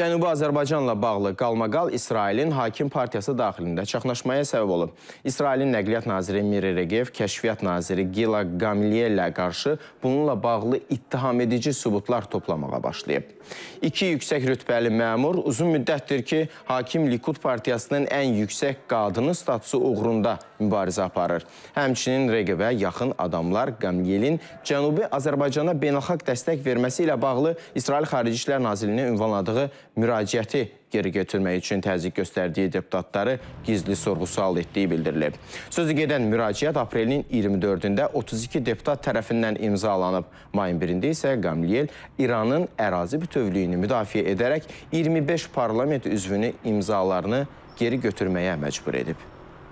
Cənubi Azərbaycanla bağlı qalmaqal İsrailin hakim partiyası daxilində çaxnaşmaya səbəb olub. İsrailin Nəqliyyat naziri Miri Regev Kəşfiyyat naziri Gila Gamilyelə qarşı bununla bağlı ittiham edici sübutlar toplamağa başlayıb. İki yüksək rütbəli məmur uzun müddətdir ki, hakim Likud partiyasının ən yüksək qadını statusu uğrunda mübarizə aparır. Həmçinin Regevə yaxın adamlar Qamliyelin Cənubi Azərbaycana beynəlxalq dəstək verməsi ilə bağlı İsrail Xarici İşlər Nazirliyinə ünvanladığı müraciəti geri götürmək üçün təzyiq göstərdiyi deputatları gizli sorğu-sual etdiyi bildirilib. Sözü gedən müraciət aprelin 24-də 32 deputat tərəfindən imzalanıb. Mayın 1-də isə Qamliyel İranın ərazi bütövlüyünü müdafiə edərək 25 parlament üzvünü imzalarını geri götürməyə məcbur edib.